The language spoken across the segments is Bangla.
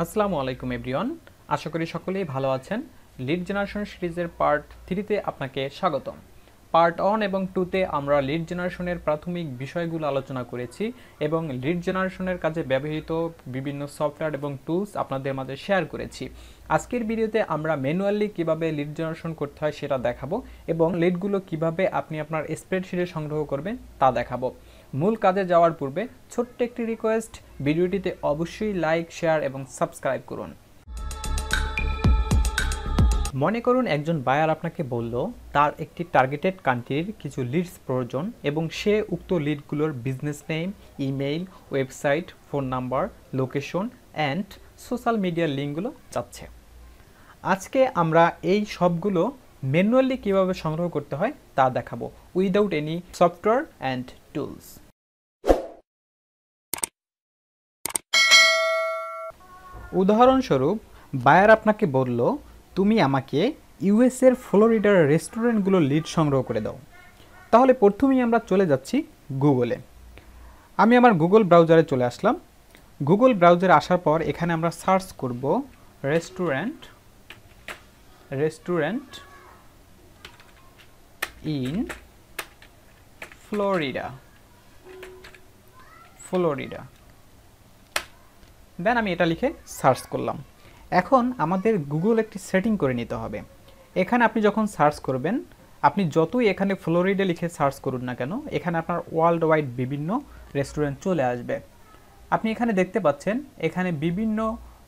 আসসালামু আলাইকুম এভরিওয়ান আশা করি সকলেই ভালো আছেন লিড জেনারেশন সিরিজের পার্ট থ্রিতে আপনাকে স্বাগতম পার্ট ওয়ান এবং টুতে আমরা লিড জেনারেশনের প্রাথমিক বিষয়গুলো আলোচনা করেছি এবং লিড জেনারেশনের কাজে ব্যবহৃত বিভিন্ন সফটওয়্যার এবং টুলস আপনাদের মাঝে শেয়ার করেছি আজকের ভিডিওতে আমরা ম্যানুয়ালি কিভাবে লিড জেনারেশন করতে হয় সেটা দেখাবো এবং লিডগুলো কিভাবে আপনি আপনার স্প্রেডশিটে সংগ্রহ করবেন তা দেখাবো মূল কাজে যাওয়ার পূর্বে ছোট্ট একটি রিকোয়েস্ট ভিডিওটিতে অবশ্যই লাইক শেয়ার এবং সাবস্ক্রাইব করুন মনে করুন একজন বায়ার আপনাকে বলল তার একটি টার্গেটেড কান্ট্রির কিছু লিডস প্রয়োজন এবং সে উক্ত লিডগুলোর business name email website phone number location and social মিডিয়ার লিঙ্কগুলো চাচ্ছে আজকে আমরা এই সবগুলো ম্যানুয়ালি কীভাবে সংগ্রহ করতে হয় তা দেখাবো without any software and tools উদাহরণস্বরূপ বায়ার আপনাকে বলল তুমি আমাকে ইউএসের ফ্লোরিডার রেস্টুরেন্টগুলোর লিড সংগ্রহ করে দাও তাহলে প্রথমেই আমরা চলে যাচ্ছি গুগলে আমি আমার গুগল ব্রাউজারে চলে আসলাম গুগল ব্রাউজারে আসার পর এখানে আমরা সার্চ করব restaurant restaurant in Florida Florida then আমি এটা লিখে সার্চ করলাম এখন আমাদের গুগল একটি সেটিং করে নিতে হবে এখানে আপনি যখন সার্চ করবেন আপনি যতই এখানে ফ্লোরিডে লিখে সার্চ করুন না কেন এখানে আপনার ওয়ার্ল্ড ওয়াইড বিভিন্ন রেস্টুরেন্ট চলে আসবে আপনি এখানে দেখতে পাচ্ছেন এখানে বিভিন্ন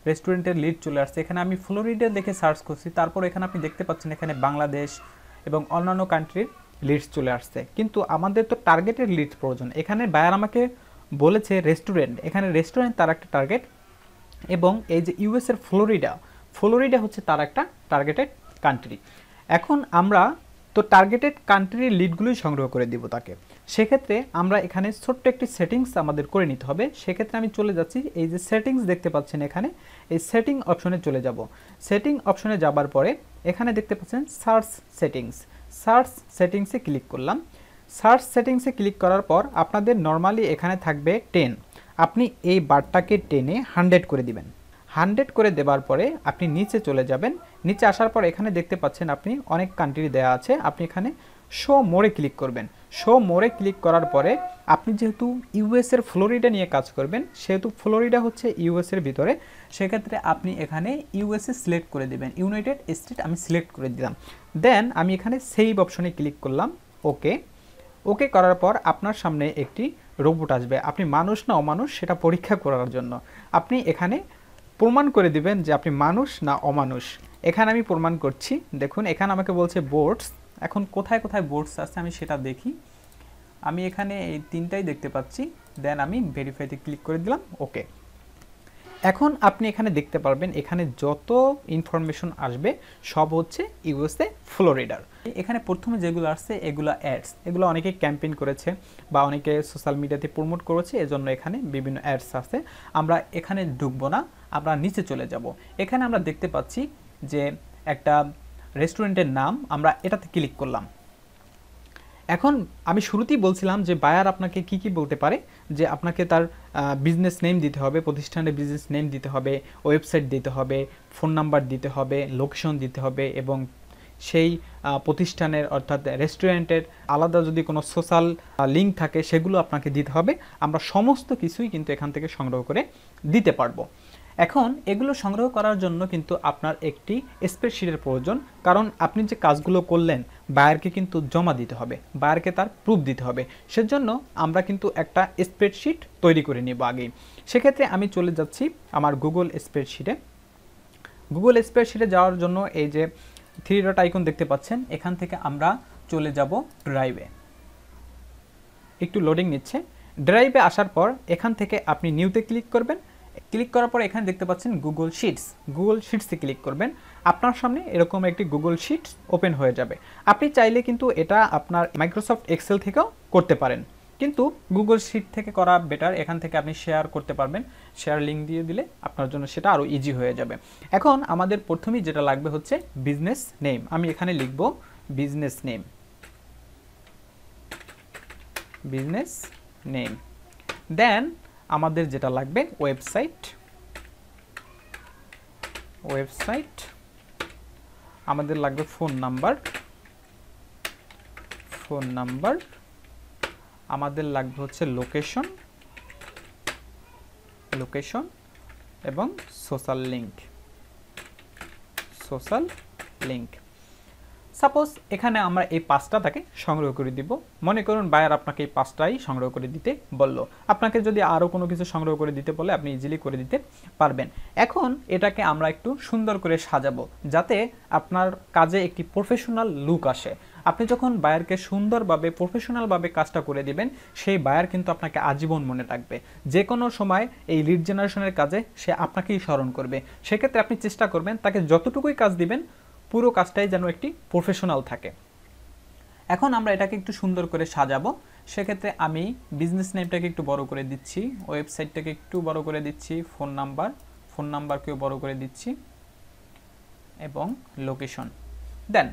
রেস্টুরেন্টের লিড চলে আসছে এখানে আমি ফ্লোরিডে লিখে সার্চ করছি তারপর এখানে আপনি দেখতে পাচ্ছেন এখানে বাংলাদেশ এবং অন্যান্য কান্ট্রির লিডস চলে আসছে কিন্তু আমাদের তো টার্গেটের লিডস প্রয়োজন এখানে বায়ার আমাকে বলেছে রেস্টুরেন্ট এখানে রেস্টুরেন্ট তার একটা টার্গেট এবং এই যে ইউএসের ফ্লোরিডা ফ্লোরিডা হচ্ছে তার একটা টার্গেটেড কান্ট্রি এখন আমরা তো টার্গেটেড কান্ট্রির লিডগুলোই সংগ্রহ করে দিব তাকে সেক্ষেত্রে আমরা এখানে ছোট্ট একটি সেটিংস আমাদের করে নিতে হবে সেক্ষেত্রে আমি চলে যাচ্ছি এই যে সেটিংস দেখতে পাচ্ছেন এখানে এই সেটিং অপশনে চলে যাব সেটিং অপশনে যাবার পরে এখানে দেখতে পাচ্ছেন সার্চ সেটিংস সার্চ সেটিংসে ক্লিক করলাম সার্চ সেটিংসে ক্লিক করার পর আপনাদের নর্মালি এখানে থাকবে টেন আপনি এই বারটাকে টেনে হান্ড্রেড করে দিবেন হান্ড্রেড করে দেবার পরে আপনি নিচে চলে যাবেন নিচে আসার পর এখানে দেখতে পাচ্ছেন আপনি অনেক কান্ট্রি দেয়া আছে আপনি এখানে শো মোড়ে ক্লিক করবেন শো মোড়ে ক্লিক করার পরে আপনি যেহেতু ইউএসের ফ্লোরিডা নিয়ে কাজ করবেন সেহেতু ফ্লোরিডা হচ্ছে ইউএসের ভিতরে সেক্ষেত্রে আপনি এখানে ইউএসএ সিলেক্ট করে দেবেন ইউনাইটেড স্টেট আমি সিলেক্ট করে দিলাম দেন আমি এখানে সেভ অপশনে ক্লিক করলাম ওকে ওকে করার পর আপনার সামনে একটি রোবট আসবে আপনি মানুষ না অমানুষ সেটা পরীক্ষা করার জন্য আপনি এখানে প্রমাণ করে দিবেন যে আপনি মানুষ না অমানুষ এখানে আমি প্রমাণ করছি দেখুন এখানে আমাকে বলছে বোর্ডস এখন কোথায় কোথায় বোর্ডস আছে আমি সেটা দেখি আমি এখানে এই তিনটাই দেখতে পাচ্ছি দেন আমি ভেরিফাইতে ক্লিক করে দিলাম ওকে এখন আপনি এখানে দেখতে পারবেন এখানে যত ইনফরমেশন আসবে সব হচ্ছে ইউএসএ ফ্লোরিডার এখানে প্রথমে যেগুলো আসছে এগুলো অ্যাডস এগুলো অনেকে ক্যাম্পেইন করেছে বা অনেকে সোশ্যাল মিডিয়াতে প্রমোট করেছে এজন্য এখানে বিভিন্ন অ্যাডস আছে আমরা এখানে ঢুকবো না আমরা নিচে চলে যাব এখানে আমরা দেখতে পাচ্ছি যে একটা রেস্টুরেন্টের নাম আমরা এটাতে ক্লিক করলাম এখন আমি শুরুতেই বলছিলাম যে বায়ার আপনাকে কি কি বলতে পারে যে আপনাকে তার বিজনেস নেম দিতে হবে প্রতিষ্ঠানের বিজনেস নেম দিতে হবে ওয়েবসাইট দিতে হবে ফোন নাম্বার দিতে হবে লোকেশন দিতে হবে এবং সেই প্রতিষ্ঠানের অর্থাৎ রেস্টুরেন্টের আলাদা যদি কোনো সোশ্যাল লিঙ্ক থাকে সেগুলো আপনাকে দিতে হবে আমরা সমস্ত কিছুই কিন্তু এখান থেকে সংগ্রহ করে দিতে পারবো এখন এগুলো সংগ্রহ করার জন্য কিন্তু আপনার একটি স্প্রেডশিটের প্রয়োজন কারণ আপনি যে কাজগুলো করলেন বায়ারকে কিন্তু জমা দিতে হবে বায়ারকে তার প্রুফ দিতে হবে সেজন্য আমরা কিন্তু একটা স্প্রেডশিট তৈরি করে নেব আগেই সেক্ষেত্রে আমি চলে যাচ্ছি আমার গুগল স্প্রেডশিটে গুগল স্প্রেডশিটে যাওয়ার জন্য এই যে থ্রি ডট আইকন দেখতে পাচ্ছেন এখান থেকে আমরা চলে যাব ড্রাইভে একটু লোডিং নিচ্ছে ড্রাইভে আসার পর এখান থেকে আপনি নিউতে ক্লিক করবেন ক্লিক করার পর এখানে দেখতে পাচ্ছেন গুগল শিটস গুগল শিটসে ক্লিক করবেন আপনার সামনে এরকম একটি গুগল শিট ওপেন হয়ে যাবে আপনি চাইলে কিন্তু এটা আপনার মাইক্রোসফট এক্সেল থেকেও করতে পারেন কিন্তু গুগল শিট থেকে করা বেটার এখান থেকে আপনি শেয়ার করতে পারবেন শেয়ার লিঙ্ক দিয়ে দিলে আপনার জন্য সেটা আরও ইজি হয়ে যাবে এখন আমাদের প্রথমেই যেটা লাগবে হচ্ছে বিজনেস নেম আমি এখানে লিখব business name business name then আমাদের যেটা লাগবে ওয়েবসাইট ওয়েবসাইট আমাদের লাগবে ফোন নাম্বার ফোন নাম্বার আমাদের লাগবে হচ্ছে লোকেশন লোকেশন এবং social link social link suppose এখানে আমরা এই পাঁচটা তাকে সংগ্রহ করে দিব মনে করুন বায়ার আপনাকে এই পাঁচটাই সংগ্রহ করে দিতে বলল আপনাকে যদি আরও কোনো কিছু সংগ্রহ করে দিতে বলে আপনি ইজিলি করে দিতে পারবেন এখন এটাকে আমরা একটু সুন্দর করে সাজাবো যাতে আপনার কাজে একটি প্রফেশনাল লুক আসে আপনি যখন বায়ারকে সুন্দরভাবে প্রফেশনালভাবে কাজটা করে দিবেন সেই বায়ার কিন্তু আপনাকে আজীবন মনে রাখবে যে কোনো সময় এই লিড জেনারেশনের কাজে সে আপনাকেই স্মরণ করবে সেক্ষেত্রে আপনি চেষ্টা করবেন তাকে যতটুকুই কাজ দিবেন পুরো কাজটাই যেন একটি প্রফেশনাল থাকে এখন আমরা এটাকে একটু সুন্দর করে সাজাবো সেক্ষেত্রে আমি বিজনেস নেমটাকে একটু বড় করে দিচ্ছি ওয়েবসাইটটাকে একটু বড় করে দিচ্ছি ফোন নাম্বার ফোন নাম্বারকেও বড় করে দিচ্ছি এবং লোকেশন দেন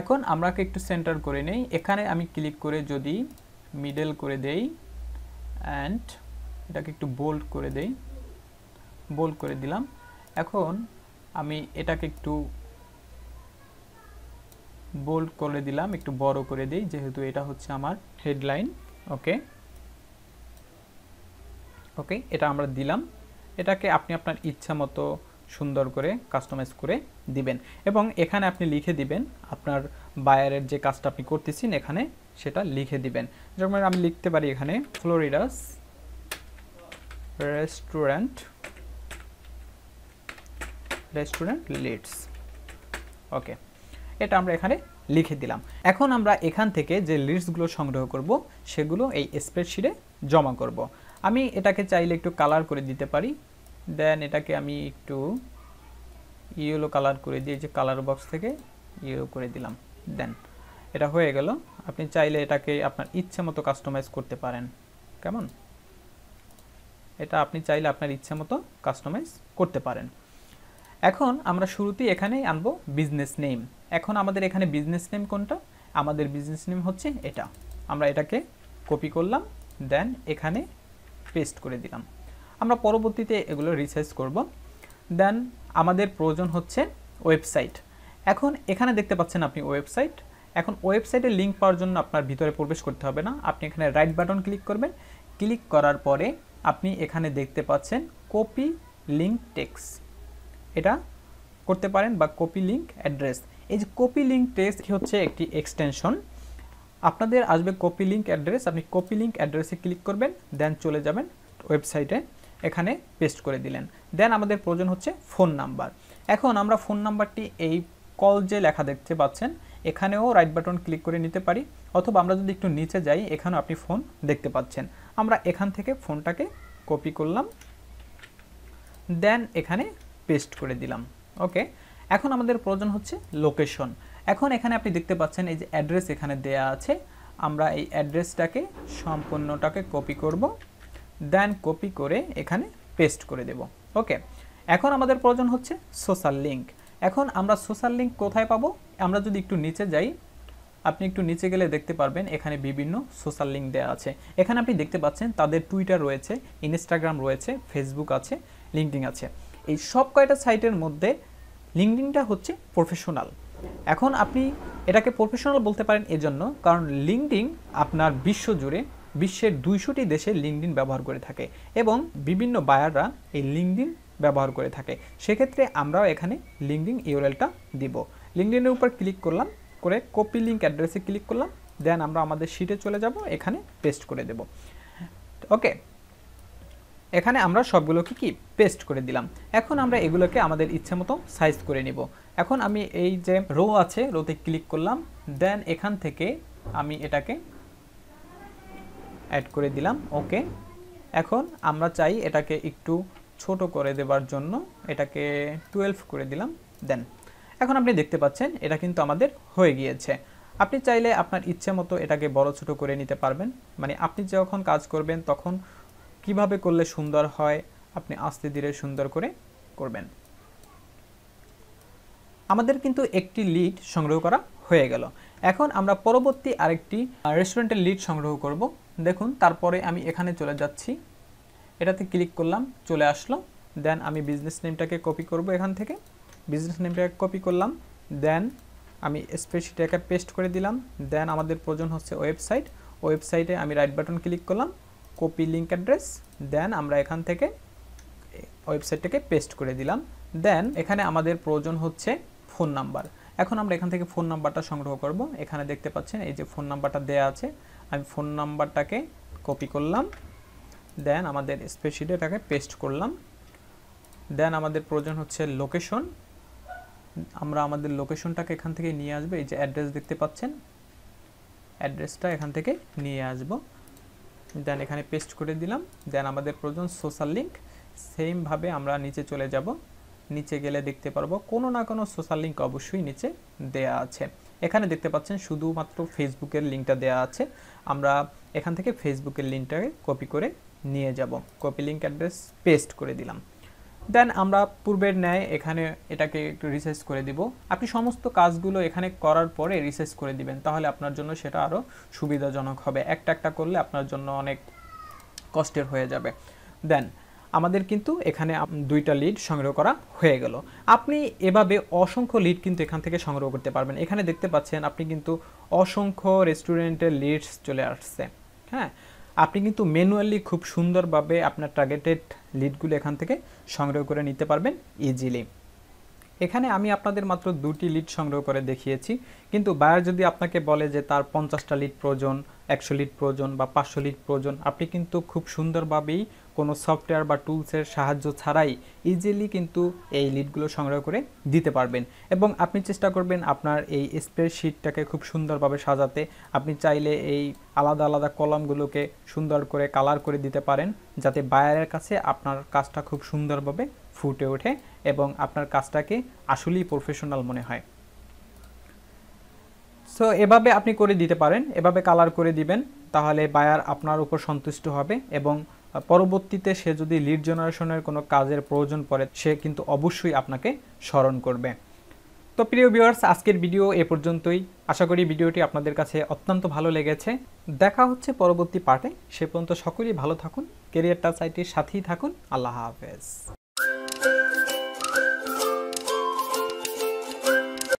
এখন আমরাকে একটু সেন্টার করে নেই এখানে আমি ক্লিক করে যদি মিডল করে দেই অ্যান্ড এটাকে একটু বোল্ড করে দেই বোল্ড করে দিলাম এখন আমি এটাকে একটু বোল্ড করে দিলাম একটু বড় করে দিই যেহেতু এটা হচ্ছে আমার হেডলাইন ওকে ওকে এটা আমরা দিলাম এটাকে আপনি আপনার ইচ্ছা মতো সুন্দর করে কাস্টমাইজ করে দিবেন এবং এখানে আপনি লিখে দিবেন আপনার বায়ারের যে কাজটা আপনি করতেছেন এখানে সেটা লিখে দিবেন যেমন আমি লিখতে পারি এখানে Florida's restaurant restaurant leads okay এটা আমরা এখানে লিখে দিলাম এখন আমরা এখান থেকে যে লিস্টগুলো সংগ্রহ করব সেগুলো এই স্প্রেডশিটে জমা করব। আমি এটাকে চাইলে একটু কালার করে দিতে পারি দেন এটাকে আমি একটু ইয়েলো কালার করে দিয়ে যে কালার বক্স থেকে ইয়েলো করে দিলাম দেন এটা হয়ে গেল আপনি চাইলে এটাকে আপনার ইচ্ছে মতো কাস্টমাইজ করতে পারেন কেমন এটা আপনি চাইলে আপনার ইচ্ছে মতো কাস্টমাইজ করতে পারেন এখন আমরা শুরুতেই এখানেই আনবো বিজনেস নেম এখন আমাদের এখানে বিজনেস নেম কোনটা আমাদের বিজনেস নেম হচ্ছে এটা আমরা এটাকে কপি করলাম দেন এখানে পেস্ট করে দিলাম আমরা পরবর্তীতে এগুলো রিসার্চ করব দেন আমাদের প্রয়োজন হচ্ছে ওয়েবসাইট এখন এখানে দেখতে পাচ্ছেন আপনি ওয়েবসাইট এখন ওয়েবসাইটের লিঙ্ক পাওয়ার জন্য আপনার ভিতরে প্রবেশ করতে হবে না আপনি এখানে রাইট বাটন ক্লিক করবেন ক্লিক করার পরে আপনি এখানে দেখতে পাচ্ছেন কপি লিঙ্ক টেক্স এটা করতে পারেন বা কপি লিঙ্ক অ্যাড্রেস এই যে কপি লিঙ্ক টেস্ট হচ্ছে একটি এক্সটেনশন আপনাদের আসবে কপি লিঙ্ক অ্যাড্রেস আপনি কপি লিঙ্ক অ্যাড্রেসে ক্লিক করবেন দেন চলে যাবেন ওয়েবসাইটে এখানে পেস্ট করে দিলেন দেন আমাদের প্রয়োজন হচ্ছে ফোন নাম্বার এখন আমরা ফোন নাম্বারটি এই কল যে লেখা দেখতে পাচ্ছেন এখানেও রাইট বাটন ক্লিক করে নিতে পারি অথবা আমরা যদি একটু নিচে যাই এখানেও আপনি ফোন দেখতে পাচ্ছেন আমরা এখান থেকে ফোনটাকে কপি করলাম দেন এখানে পেস্ট করে দিলাম ওকে এখন আমাদের প্রয়োজন হচ্ছে লোকেশন এখন এখানে আপনি দেখতে পাচ্ছেন এই যে অ্যাড্রেস এখানে দেয়া আছে আমরা এই অ্যাড্রেসটাকে সম্পূর্ণটাকে কপি করব দেন কপি করে এখানে পেস্ট করে দেব ওকে এখন আমাদের প্রয়োজন হচ্ছে সোশ্যাল লিঙ্ক এখন আমরা সোশ্যাল লিঙ্ক কোথায় পাবো আমরা যদি একটু নিচে যাই আপনি একটু নিচে গেলে দেখতে পারবেন এখানে বিভিন্ন সোশ্যাল লিঙ্ক দেওয়া আছে এখানে আপনি দেখতে পাচ্ছেন তাদের টুইটার রয়েছে ইনস্টাগ্রাম রয়েছে ফেসবুক আছে লিঙ্কডিং আছে এই সব কয়টা সাইটের মধ্যে লিঙ্কডিনটা হচ্ছে প্রফেশনাল এখন আপনি এটাকে প্রফেশনাল বলতে পারেন এজন্য কারণ লিঙ্কডিন আপনার বিশ্বজুড়ে বিশ্বের দুইশোটি দেশে লিঙ্কডিন ব্যবহার করে থাকে এবং বিভিন্ন বায়াররা এই লিঙ্কডিন ব্যবহার করে থাকে সেক্ষেত্রে আমরাও এখানে লিঙ্কডিন ইউরএলটা দিব লিঙ্কডিনের উপর ক্লিক করলাম করে কপি লিঙ্ক অ্যাড্রেসে ক্লিক করলাম দেন আমরা আমাদের শিটে চলে যাব এখানে পেস্ট করে দেব ওকে এখানে আমরা সবগুলোকে কি পেস্ট করে দিলাম এখন আমরা এগুলোকে আমাদের ইচ্ছে মতো সাইজ করে নিব এখন আমি এই যে রো আছে রোতে ক্লিক করলাম দেন এখান থেকে আমি এটাকে অ্যাড করে দিলাম ওকে এখন আমরা চাই এটাকে একটু ছোট করে দেবার জন্য এটাকে টুয়েলভ করে দিলাম দেন এখন আপনি দেখতে পাচ্ছেন এটা কিন্তু আমাদের হয়ে গিয়েছে আপনি চাইলে আপনার ইচ্ছে মতো এটাকে বড় ছোট করে নিতে পারবেন মানে আপনি যখন কাজ করবেন তখন কিভাবে করলে সুন্দর হয় আপনি আস্তে ধীরে সুন্দর করে করবেন আমাদের কিন্তু একটি লিড সংগ্রহ করা হয়ে গেল এখন আমরা পরবর্তী আরেকটি রেস্টুরেন্টের লিড সংগ্রহ করব দেখুন তারপরে আমি এখানে চলে যাচ্ছি এটাতে ক্লিক করলাম চলে আসলো দেন আমি বিজনেস নেমটাকে কপি করব এখান থেকে বিজনেস নেমটাকে কপি করলাম দেন আমি স্প্রেডশিটটাকে পেস্ট করে দিলাম দেন আমাদের প্রয়োজন হচ্ছে ওয়েবসাইট ওয়েবসাইটে আমি রাইট বাটন ক্লিক করলাম কপি লিঙ্ক অ্যাড্রেস দেন আমরা এখান থেকে ওয়েবসাইটটাকে পেস্ট করে দিলাম দেন এখানে আমাদের প্রয়োজন হচ্ছে ফোন নাম্বার এখন আমরা এখান থেকে ফোন নাম্বারটা সংগ্রহ করব এখানে দেখতে পাচ্ছেন এই যে ফোন নাম্বারটা দেয়া আছে আমি ফোন নাম্বারটাকে কপি করলাম দেন আমাদের স্প্রেডশিটে এটাকে পেস্ট করলাম দেন আমাদের প্রয়োজন হচ্ছে লোকেশন আমরা আমাদের লোকেশনটাকে এখান থেকে নিয়ে আসবো এই যে অ্যাড্রেস দেখতে পাচ্ছেন অ্যাড্রেসটা এখান থেকে নিয়ে আসবো দেন এখানে পেস্ট করে দিলাম দেন আমাদের প্রয়োজন সোশ্যাল লিঙ্ক সেমভাবে আমরা নিচে চলে যাব নিচে গেলে দেখতে পারবো কোনো না কোনো সোশ্যাল লিঙ্ক অবশ্যই নিচে দেয়া আছে এখানে দেখতে পাচ্ছেন শুধুমাত্র ফেসবুকের লিঙ্কটা দেয়া আছে আমরা এখান থেকে ফেসবুকের লিঙ্কটাকে কপি করে নিয়ে যাব কপি লিঙ্ক অ্যাড্রেস পেস্ট করে দিলাম দেন আমরা পূর্বের ন্যায় এখানে এটাকে একটু রিসার্চ করে দিব আপনি সমস্ত কাজগুলো এখানে করার পরে রিসার্চ করে দিবেন তাহলে আপনার জন্য সেটা আরও সুবিধাজনক হবে একটা একটা করলে আপনার জন্য অনেক কষ্টের হয়ে যাবে দেন আমাদের কিন্তু এখানে দুইটা লিড সংগ্রহ করা হয়ে গেল আপনি এভাবে অসংখ্য লিড কিন্তু এখান থেকে সংগ্রহ করতে পারবেন এখানে দেখতে পাচ্ছেন আপনি কিন্তু অসংখ্য রেস্টুরেন্টের লিডস চলে আসছে হ্যাঁ আপনি কিন্তু ম্যানুয়ালি খুব সুন্দরভাবে আপনার টার্গেটেড লিডগুলো এখান থেকে সংগ্রহ করে নিতে পারবেন ইজিলি এখানে আমি আপনাদের মাত্র দুটি লিড সংগ্রহ করে দেখিয়েছি কিন্তু বায়ার যদি আপনাকে বলে যে তার পঞ্চাশটা লিড প্রয়োজন একশো লিড প্রয়োজন বা পাঁচশো লিড প্রয়োজন আপনি কিন্তু খুব সুন্দরভাবেই কোনো সফটওয়্যার বা টুলসের সাহায্য ছাড়াই ইজিলি কিন্তু এই লিডগুলো সংগ্রহ করে দিতে পারবেন এবং আপনি চেষ্টা করবেন আপনার এই স্প্রেডশিটটাকে খুব সুন্দরভাবে সাজাতে আপনি চাইলে এই আলাদা আলাদা কলমগুলোকে সুন্দর করে কালার করে দিতে পারেন যাতে বায়ারের কাছে আপনার কাজটা খুব সুন্দরভাবে ফুটে ওঠে এবং আপনার কাজটাকে আসলেই প্রফেশনাল মনে হয় সো এভাবে আপনি করে দিতে পারেন এভাবে কালার করে দিবেন তাহলে বায়ার আপনার উপর সন্তুষ্ট হবে এবং পরবর্তীতে সে যদি লিড জেনারেশনের কোনো কাজের প্রয়োজন পড়ে সে কিন্তু অবশ্যই আপনাকে স্মরণ করবে তো প্রিয় ভিউয়ার্স আজকের ভিডিও এ পর্যন্তই আশা করি ভিডিওটি আপনাদের কাছে অত্যন্ত ভালো লেগেছে দেখা হচ্ছে পরবর্তী পার্টে সে পর্যন্ত সকলেই ভালো থাকুন কেরিয়ার সাইটির সাথেই থাকুন আল্লাহ হাফেজ